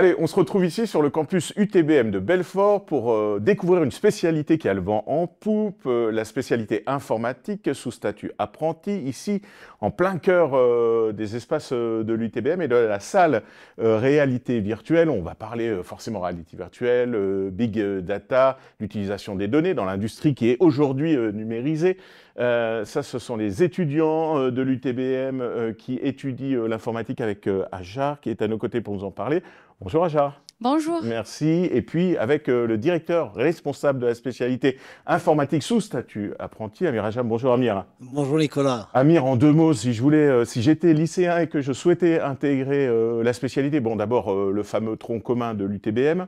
Allez, on se retrouve ici sur le campus UTBM de Belfort pour euh, découvrir une spécialité qui a le vent en poupe, euh, la spécialité informatique sous statut apprenti, ici en plein cœur euh, des espaces de l'UTBM et de la salle réalité virtuelle. On va parler forcément réalité virtuelle, big data, l'utilisation des données dans l'industrie qui est aujourd'hui numérisée. ça, ce sont les étudiants de l'UTBM qui étudient l'informatique avec Ajar, qui est à nos côtés pour nous en parler. Bonjour Aja. Bonjour. Merci. Et puis, avec euh, le directeur responsable de la spécialité informatique sous statut apprenti, Amir Aja. Bonjour Amir. Bonjour Nicolas. Amir, en deux mots, si je voulais, euh, si j'étais lycéen et que je souhaitais intégrer euh, la spécialité, bon, d'abord le fameux tronc commun de l'UTBM,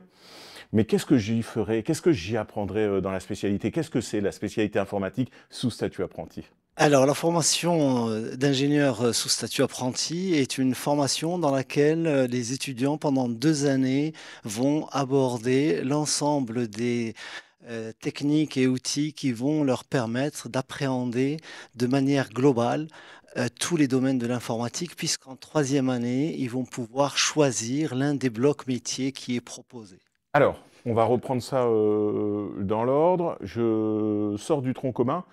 mais qu'est-ce que j'y ferais Qu'est-ce que j'y apprendrais dans la spécialité Qu'est-ce que c'est la spécialité informatique sous statut apprenti alors, la formation euh, d'ingénieur euh, sous statut apprenti est une formation dans laquelle euh, les étudiants, pendant deux années, vont aborder l'ensemble des techniques et outils qui vont leur permettre d'appréhender de manière globale tous les domaines de l'informatique, puisqu'en troisième année, ils vont pouvoir choisir l'un des blocs métiers qui est proposé. Alors, on va reprendre ça dans l'ordre. Je sors du tronc commun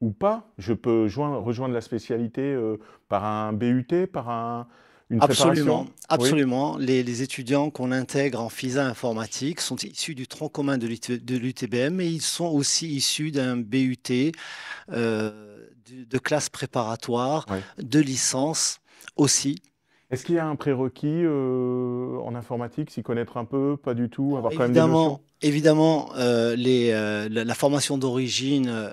ou pas. Je peux rejoindre la spécialité euh, par un BUT, par un, une absolument, préparation Absolument. Les, étudiants qu'on intègre en FISA informatique sont issus du tronc commun de l'UTBM et ils sont aussi issus d'un BUT euh, de, de, classe préparatoire, de licence aussi. Est-ce qu'il y a un prérequis euh, en informatique, s'y connaître un peu, pas du tout, avoir évidemment, même des notions les, la, la, formation d'origine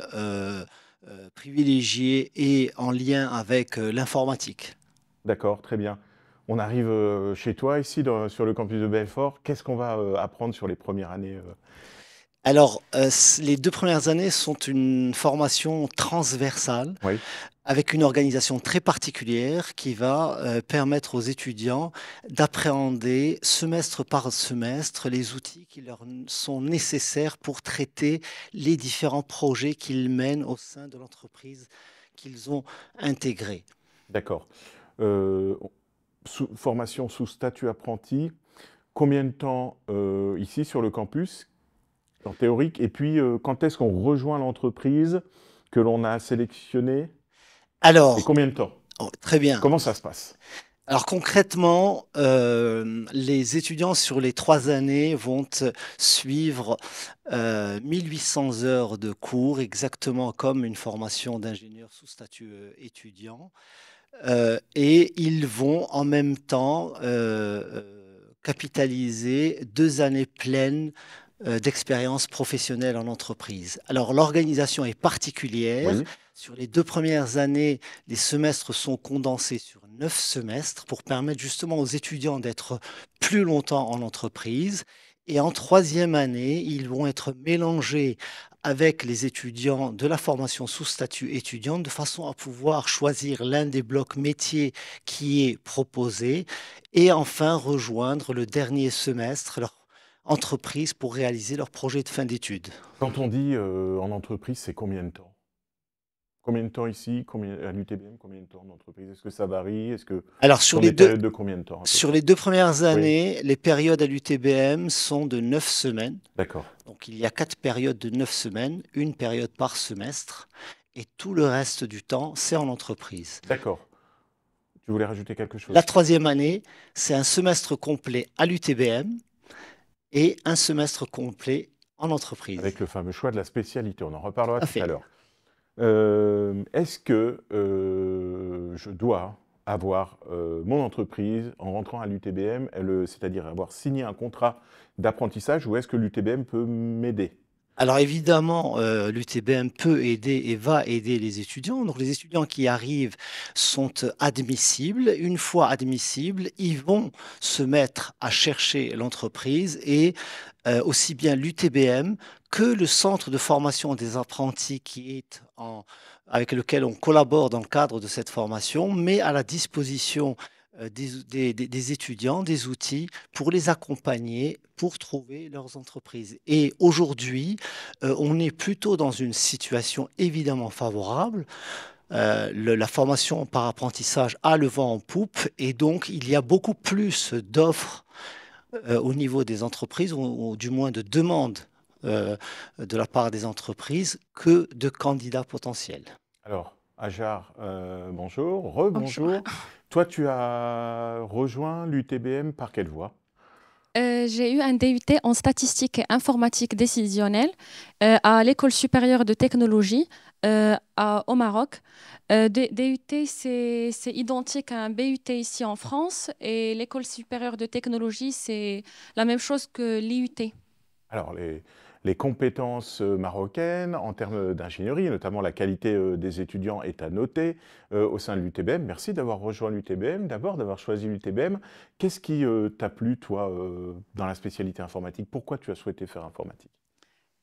euh, privilégié et en lien avec euh, l'informatique. D'accord, très bien. On arrive euh, chez toi ici sur le campus de Belfort. Qu'est-ce qu'on va apprendre sur les premières années alors, euh, les deux premières années sont une formation transversale. avec une organisation très particulière qui va euh, permettre aux étudiants d'appréhender semestre par semestre les outils qui leur sont nécessaires pour traiter les différents projets qu'ils mènent au sein de l'entreprise qu'ils ont intégrée. D'accord. Euh, formation sous statut apprenti, combien de temps ici sur le campus théorique. Et puis, euh, quand est-ce qu'on rejoint l'entreprise que l'on a sélectionnée Alors. combien de temps oh, Très bien. Comment ça se passe alors concrètement, euh, les étudiants sur les trois années vont euh, suivre 1800 heures de cours, exactement comme une formation d'ingénieur sous statut étudiant. et ils vont en même temps capitaliser deux années pleines euh, d'expérience professionnelle en entreprise. Alors l'organisation est particulière. Sur les deux premières années, les semestres sont condensés sur neuf semestres pour permettre justement aux étudiants d'être plus longtemps en entreprise. Et en troisième année, ils vont être mélangés avec les étudiants de la formation sous statut étudiant de façon à pouvoir choisir l'un des blocs métiers qui est proposé et enfin rejoindre le dernier semestre, leur entreprises pour réaliser leur projet de fin d'études. Quand on dit euh, en entreprise, c'est combien de temps Combien de temps ici combien, À l'UTBM, combien de temps en entreprise Est-ce que ça varie que Alors sur les deux, premières années, les périodes à l'UTBM sont de 9 semaines. D'accord. Donc il y a quatre périodes de 9 semaines, une période par semestre, et tout le reste du temps, c'est en entreprise. D'accord. Tu voulais rajouter quelque chose La troisième année, c'est un semestre complet à l'UTBM, et un semestre complet en entreprise. Avec le fameux choix de la spécialité, on en reparlera tout à l'heure. Euh, est-ce que euh, je dois avoir euh, mon entreprise en rentrant à l'UTBM, c'est-à-dire avoir signé un contrat d'apprentissage, ou est-ce que l'UTBM peut m'aider alors évidemment, euh, l'UTBM peut aider et va aider les étudiants. Donc les étudiants qui arrivent sont admissibles. Une fois admissibles, ils vont se mettre à chercher l'entreprise et euh, aussi bien l'UTBM que le centre de formation des apprentis qui est avec lequel on collabore dans le cadre de cette formation met à la disposition euh, des, étudiants, des outils pour les accompagner, pour trouver leurs entreprises. Et aujourd'hui, euh, on est plutôt dans une situation évidemment favorable. Euh, la formation par apprentissage a le vent en poupe et donc il y a beaucoup plus d'offres au niveau des entreprises, ou, du moins de demandes de la part des entreprises, que de candidats potentiels. Alors, Ajar, euh, bonjour. Rebonjour. Bonjour. Toi, tu as rejoint l'UTBM par quelle voie euh, j'ai eu un DUT en statistique et informatique décisionnelle euh, à l'école supérieure de technologie au Maroc. DUT, c'est identique à un BUT ici en France et l'école supérieure de technologie, c'est la même chose que l'IUT. Alors, les, les compétences euh, marocaines en termes d'ingénierie, notamment la qualité euh, des étudiants est à noter euh, au sein de l'UTBM. Merci d'avoir rejoint l'UTBM, d'abord d'avoir choisi l'UTBM. Qu'est-ce qui t'a plu, toi, dans la spécialité informatique Pourquoi tu as souhaité faire informatique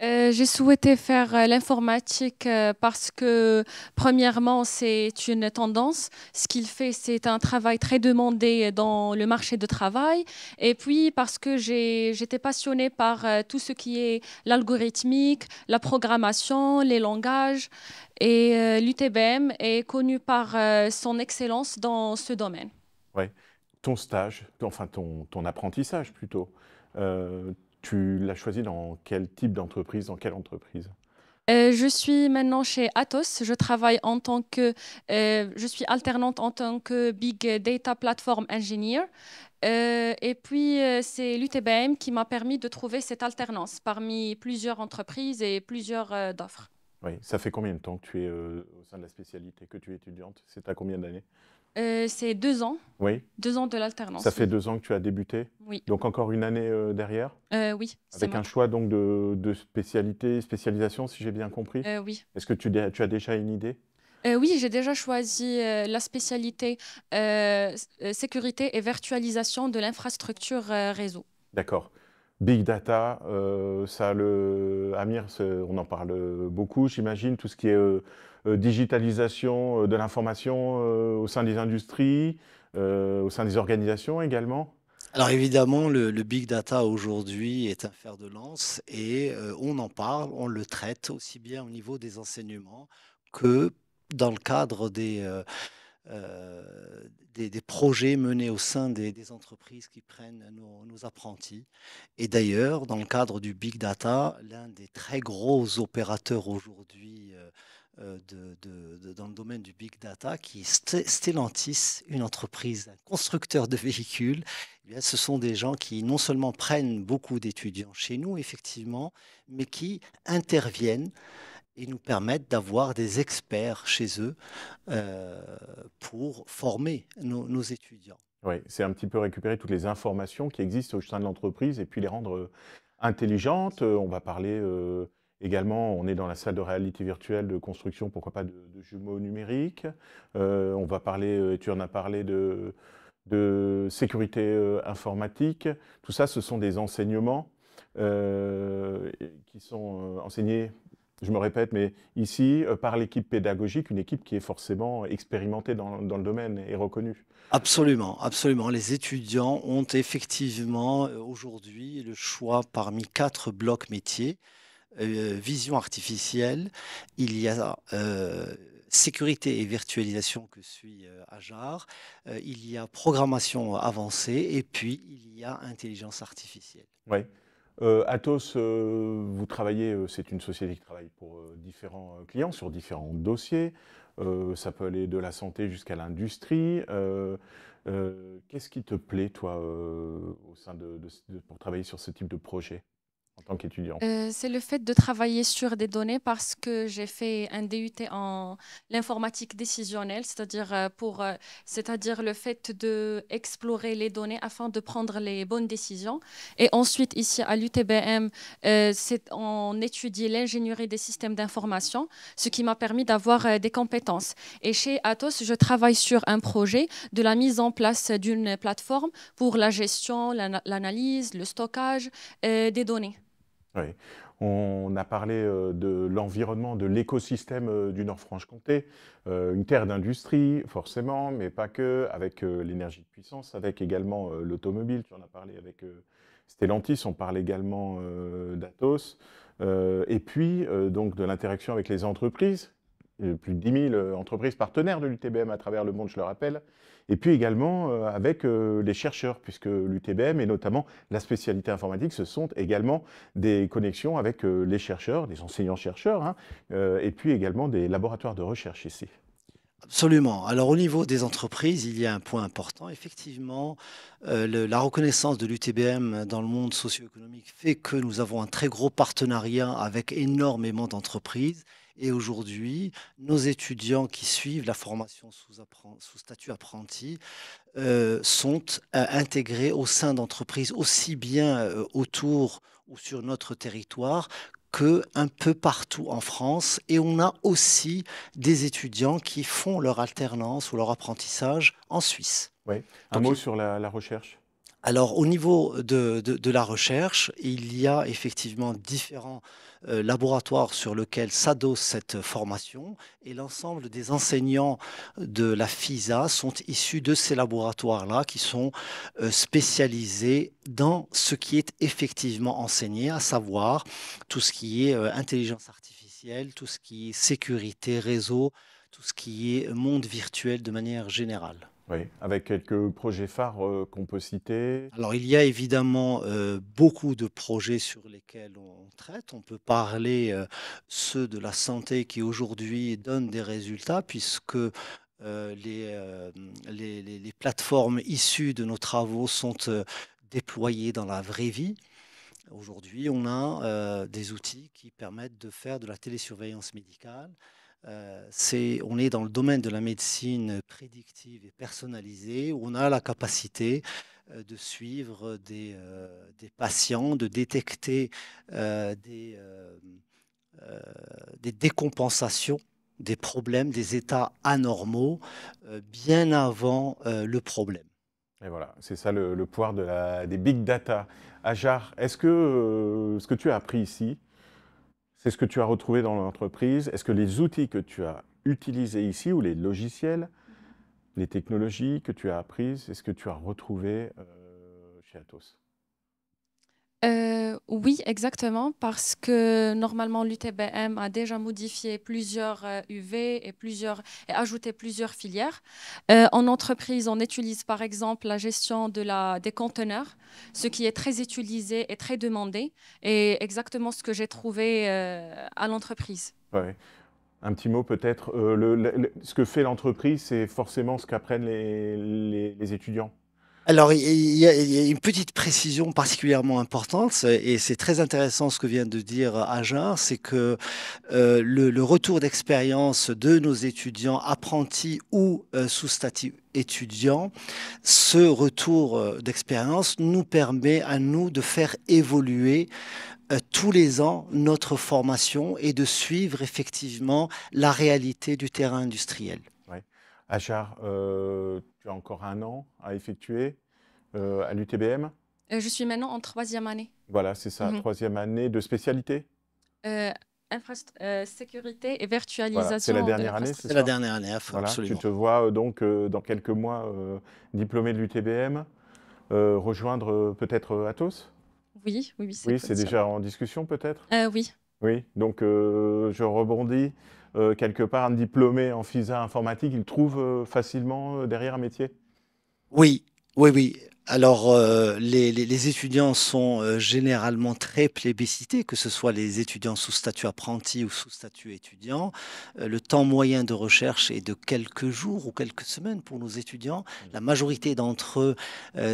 euh, j'ai souhaité faire euh, l'informatique euh, parce que, premièrement, c'est une tendance. Ce qu'il fait, c'est un travail très demandé dans le marché de travail. Et puis, parce que j'étais passionnée par tout ce qui est l'algorithmique, la programmation, les langages. Et l'UTBM est connu par son excellence dans ce domaine. Oui, Ton stage, enfin ton apprentissage plutôt tu l'as choisi dans quel type d'entreprise, dans quelle entreprise euh, je suis maintenant chez Atos. Je travaille en tant que, euh, je suis alternante en tant que Big Data Platform Engineer. Euh, et puis, c'est l'UTBM qui m'a permis de trouver cette alternance parmi plusieurs entreprises et plusieurs offres. Oui, ça fait combien de temps que tu es euh, au sein de la spécialité, que tu es étudiante C'est à combien d'années euh, C'est deux ans. Oui. Deux ans de l'alternance. Ça fait deux ans que tu as débuté Oui. Donc encore une année euh, derrière euh, Oui. Avec un choix donc de, de spécialité, spécialisation, si j'ai bien compris Oui. Est-ce que tu, tu, as déjà une idée oui, j'ai déjà choisi la spécialité sécurité et virtualisation de l'infrastructure réseau. D'accord. Big data, euh, ça Amir, on en parle beaucoup, j'imagine, tout ce qui est euh, euh, digitalisation de l'information au sein des industries, au sein des organisations également. Alors évidemment, le big data aujourd'hui est un fer de lance et on en parle, on le traite aussi bien au niveau des enseignements que dans le cadre des euh, des, projets menés au sein des, entreprises qui prennent nos, apprentis. Et d'ailleurs, dans le cadre du Big Data, l'un des très gros opérateurs aujourd'hui euh, euh, dans le domaine du Big Data, qui est Stellantis, une entreprise, un constructeur de véhicules, eh ce sont des gens qui non seulement prennent beaucoup d'étudiants chez nous, effectivement, mais qui interviennent et nous permettent d'avoir des experts chez eux euh, pour former nos, étudiants. Oui, c'est un petit peu récupérer toutes les informations qui existent au sein de l'entreprise et puis les rendre euh, intelligentes. Euh, on va parler également, on est dans la salle de réalité virtuelle de construction, pourquoi pas de, jumeaux numériques. on va parler, tu en as parlé de, de sécurité informatique. Tout ça, ce sont des enseignements qui sont enseignés je me répète, mais ici, euh, par l'équipe pédagogique, une équipe qui est forcément expérimentée dans, le domaine et reconnue. Absolument, absolument. Les étudiants ont effectivement euh, aujourd'hui le choix parmi quatre blocs métiers. Euh, vision artificielle, il y a sécurité et virtualisation que suit Ajar, il y a programmation avancée et puis il y a intelligence artificielle. Ouais. Euh, Atos, euh, vous travaillez, euh, c'est une société qui travaille pour différents clients sur différents dossiers. ça peut aller de la santé jusqu'à l'industrie. Qu'est-ce qui te plaît, toi, au sein pour travailler sur ce type de projet en tant qu'étudiant euh, C'est le fait de travailler sur des données parce que j'ai fait un DUT en l'informatique décisionnelle, c'est-à-dire euh, pour, euh, c'est-à-dire le fait de explorer les données afin de prendre les bonnes décisions. Et ensuite ici à l'UTBM, euh, on étudie l'ingénierie des systèmes d'information, ce qui m'a permis d'avoir des compétences. Et chez Atos, je travaille sur un projet de la mise en place d'une plateforme pour la gestion, l'analyse, le stockage des données. Oui. On a parlé euh, de l'environnement, de l'écosystème euh, du Nord-Franche-Comté, euh, une terre d'industrie, forcément, mais pas que, avec l'énergie de puissance, avec également l'automobile, tu en as parlé avec Stellantis, on parle également d'Atos, et puis donc de l'interaction avec les entreprises euh, plus de 10 000 euh, entreprises partenaires de l'UTBM à travers le monde, je le rappelle, et puis également euh, avec les chercheurs, puisque l'UTBM et notamment la spécialité informatique, ce sont également des connexions avec les chercheurs, des enseignants-chercheurs, hein, et puis également des laboratoires de recherche ici. Absolument. Alors au niveau des entreprises, il y a un point important. Effectivement, euh, la reconnaissance de l'UTBM dans le monde socio-économique fait que nous avons un très gros partenariat avec énormément d'entreprises. Et aujourd'hui, nos étudiants qui suivent la formation sous, sous statut apprenti euh, sont euh, intégrés au sein d'entreprises aussi bien autour ou sur notre territoire que un peu partout en France. Et on a aussi des étudiants qui font leur alternance ou leur apprentissage en Suisse. Un mot sur la recherche alors au niveau de, de, la recherche, il y a effectivement différents euh, laboratoires sur lesquels s'adosse cette formation et l'ensemble des enseignants de la FISA sont issus de ces laboratoires-là qui sont euh, spécialisés dans ce qui est effectivement enseigné, à savoir tout ce qui est euh, intelligence artificielle, tout ce qui est sécurité, réseau, tout ce qui est monde virtuel de manière générale avec quelques projets phares euh, qu'on peut citer. Alors, il y a évidemment euh, beaucoup de projets sur lesquels on traite. On peut parler euh, ceux de la santé qui aujourd'hui donnent des résultats, puisque les, les, les, plateformes issues de nos travaux sont déployées dans la vraie vie. Aujourd'hui, on a des outils qui permettent de faire de la télésurveillance médicale euh, on est dans le domaine de la médecine prédictive et personnalisée où on a la capacité euh, de suivre euh, des, patients, de détecter des, décompensations, des problèmes, des états anormaux bien avant le problème. Et voilà, c'est ça le, pouvoir des big data. Ajar, est-ce que ce que tu as appris ici, c'est ce que tu as retrouvé dans l'entreprise. Est-ce que les outils que tu as utilisés ici, ou les logiciels, les technologies que tu as apprises, est-ce que tu as retrouvé euh, chez Atos euh, oui, exactement, parce que normalement l'UTBM a déjà modifié plusieurs UV euh, et, plusieurs, et ajouté plusieurs filières. Euh, en entreprise, on utilise par exemple la gestion de la, des conteneurs, ce qui est très utilisé et très demandé, et exactement ce que j'ai trouvé à l'entreprise. Un petit mot peut-être, ce que fait l'entreprise, c'est forcément ce qu'apprennent les étudiants alors, il y, a, une petite précision particulièrement importante, et c'est très intéressant ce que vient de dire Ajar, c'est que euh, le, retour d'expérience de nos étudiants apprentis ou euh, sous statut étudiant, ce retour euh, d'expérience nous permet à nous de faire évoluer tous les ans notre formation et de suivre effectivement la réalité du terrain industriel. Oui, Ajar tu as encore un an à effectuer euh, à l'UTBM euh, Je suis maintenant en troisième année. Voilà, c'est ça, mhm. troisième année de spécialité euh, Sécurité et virtualisation. c'est la dernière année, c'est la dernière année, absolument. Tu te vois donc dans quelques mois diplômé de l'UTBM, rejoindre peut-être Atos Oui, oui, Oui, c'est déjà en discussion peut-être Oui. Oui, donc je rebondis euh, quelque part, un diplômé en FISA informatique, il trouve euh, facilement euh, derrière un métier Oui, oui, oui. Alors, euh, les, étudiants sont euh, généralement très plébiscités, que ce soit les étudiants sous statut apprenti ou sous statut étudiant. Euh, le temps moyen de recherche est de quelques jours ou quelques semaines pour nos étudiants. La majorité d'entre eux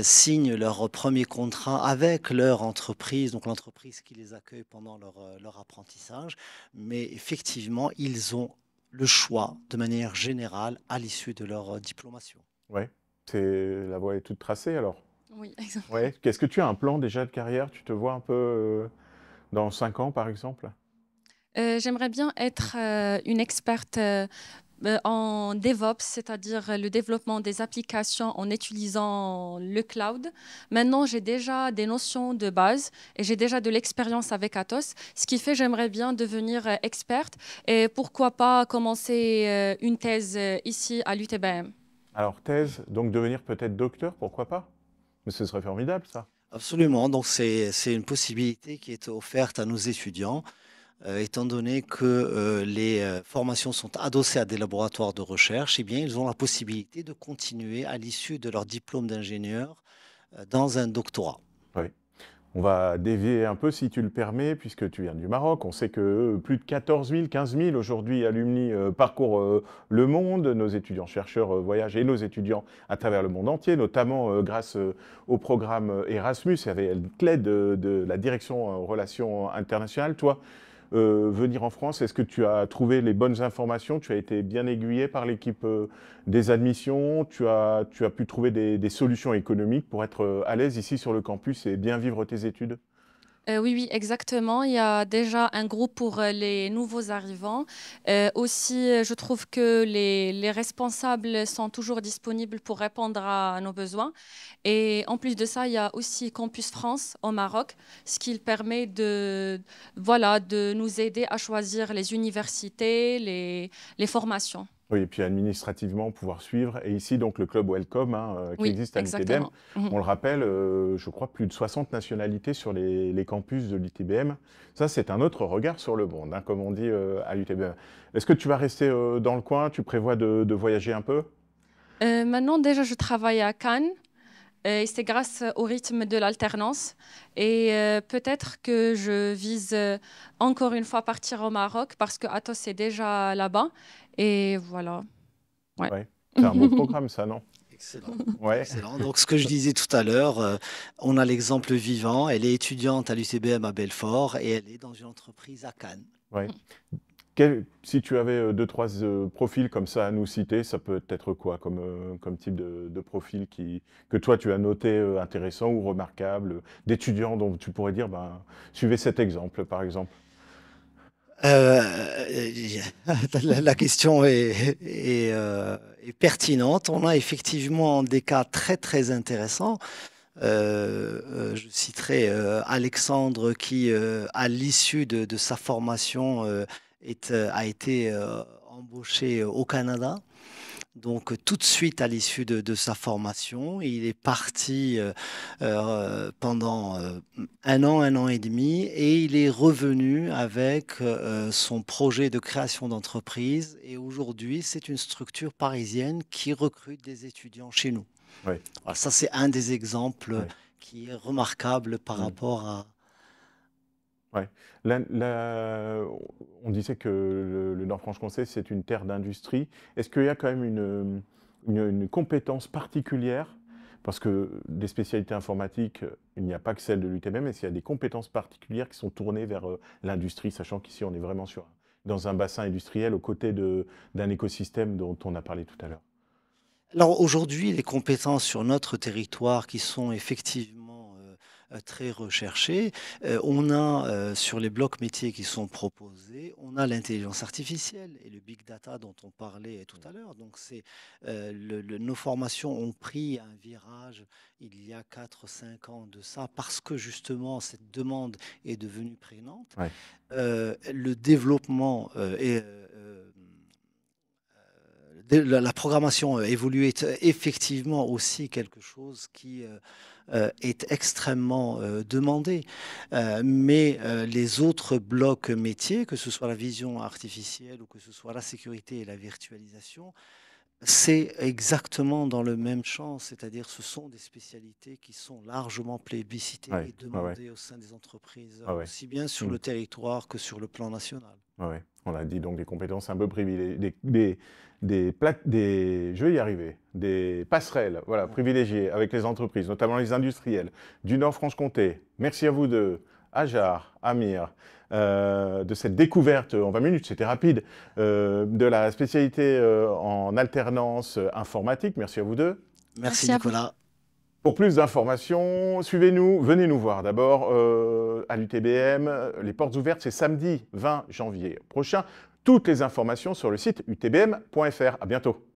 signent leur premier contrat avec leur entreprise, donc l'entreprise qui les accueille pendant leur, apprentissage. Mais effectivement, ils ont le choix de manière générale à l'issue de leur diplomation. Oui la voie est toute tracée alors Oui, exactement. Ouais. Est-ce que tu as un plan déjà de carrière Tu te vois un peu euh, dans 5 ans par exemple euh, J'aimerais bien être euh, une experte en DevOps, c'est-à-dire le développement des applications en utilisant le cloud. Maintenant, j'ai déjà des notions de base et j'ai déjà de l'expérience avec Atos, ce qui fait que j'aimerais bien devenir experte et pourquoi pas commencer une thèse ici à l'UTBM. Alors, thèse, donc devenir peut-être docteur, pourquoi pas Mais ce serait formidable, ça. Absolument. Donc, c'est une possibilité qui est offerte à nos étudiants, euh, étant donné que euh, les euh, formations sont adossées à des laboratoires de recherche. Eh bien, ils ont la possibilité de continuer à l'issue de leur diplôme d'ingénieur dans un doctorat. Oui. On va dévier un peu si tu le permets, puisque tu viens du Maroc. On sait que euh, plus de 14 000, 15 000 aujourd'hui alumni euh, parcourent euh, le monde. Nos étudiants-chercheurs voyagent et nos étudiants à travers le monde entier, notamment grâce au programme Erasmus et avec une de, de, la direction relations internationales. Toi, euh, venir en France Est-ce que tu as trouvé les bonnes informations Tu as été bien aiguillé par l'équipe euh, des admissions tu as, pu trouver des solutions économiques pour être euh, à l'aise ici sur le campus et bien vivre tes études euh, oui, exactement. Il y a déjà un groupe pour euh, les nouveaux arrivants. Euh, aussi, je trouve que les, responsables sont toujours disponibles pour répondre à nos besoins. Et en plus de ça, il y a aussi Campus France au Maroc, ce qui permet de, nous aider à choisir les universités, les formations. Oui, et puis administrativement, pouvoir suivre. Et ici, donc, le club Welcome, hein, euh, qui existe à l'UTBM. Mhm. On le rappelle, euh, je crois, plus de 60 nationalités sur les, campus de l'UTBM. Ça, c'est un autre regard sur le monde, hein, comme on dit euh, à l'UTBM. Est-ce que tu vas rester dans le coin Tu prévois de, de voyager un peu Maintenant, déjà, je travaille à Cannes. Euh, et c'est grâce au rythme de l'alternance. Et euh, peut-être que je vise euh, encore une fois partir au Maroc parce que Athos est déjà là-bas. Et voilà. C'est un bon programme, ça, non Excellent. Donc, ce que je disais tout à l'heure, on a l'exemple vivant. Elle est étudiante à l'UCBM à Belfort et elle est dans une entreprise à Cannes. Ouais si tu avais euh, deux, trois euh, profils comme ça à nous citer, ça peut être quoi comme, euh, comme type de, profil qui, que toi tu as noté intéressant ou remarquable, d'étudiants dont tu pourrais dire, ben, suivez cet exemple par exemple la, question est, pertinente. On a effectivement des cas très très intéressants. je citerai Alexandre qui, à l'issue de, de, sa formation, euh, a été euh, embauché au Canada. Donc euh, tout de suite à l'issue de, sa formation, il est parti pendant un an, un an et demi, et il est revenu avec son projet de création d'entreprise. Et aujourd'hui, c'est une structure parisienne qui recrute des étudiants chez nous. ça, c'est un des exemples qui est remarquable par mm. rapport à, Ouais. on disait que le, Nord-Franche-Comté, c'est une terre d'industrie. Est-ce qu'il y a quand même une, compétence particulière Parce que des spécialités informatiques, il n'y a pas que celle de l'UTM, ce qu'il y a des compétences particulières qui sont tournées vers euh, l'industrie, sachant qu'ici, on est vraiment sur, dans un bassin industriel aux côtés d'un écosystème dont on a parlé tout à l'heure Alors aujourd'hui, les compétences sur notre territoire qui sont effectivement euh, très recherché. Euh, on a euh, sur les blocs métiers qui sont proposés, on a l'intelligence artificielle et le big data dont on parlait tout à l'heure. Donc c'est nos formations ont pris un virage il y a 4-5 ans de ça parce que justement cette demande est devenue prégnante. le développement est la, programmation euh, évolue est euh, effectivement aussi quelque chose qui euh, est extrêmement demandé. mais les autres blocs métiers, que ce soit la vision artificielle ou que ce soit la sécurité et la virtualisation, c'est exactement dans le même champ, c'est-à-dire ce sont des spécialités qui sont largement plébiscitées et demandées au sein des entreprises, aussi bien sur le mm. territoire que sur le plan national on a dit donc des compétences un peu privilégiées, des, je y arriver, des passerelles voilà, privilégiées avec les entreprises, notamment les industriels du Nord-Franche-Comté. Merci à vous deux, Ajar, Amir, euh, de cette découverte en 20 minutes, c'était rapide, euh, de la spécialité euh, en alternance informatique. Merci à vous deux. Merci Nicolas. Pour plus d'informations, suivez-nous, venez nous voir d'abord euh, à l'UTBM. Les portes ouvertes, c'est samedi 20 janvier prochain. Toutes les informations sur le site utbm.fr. À bientôt.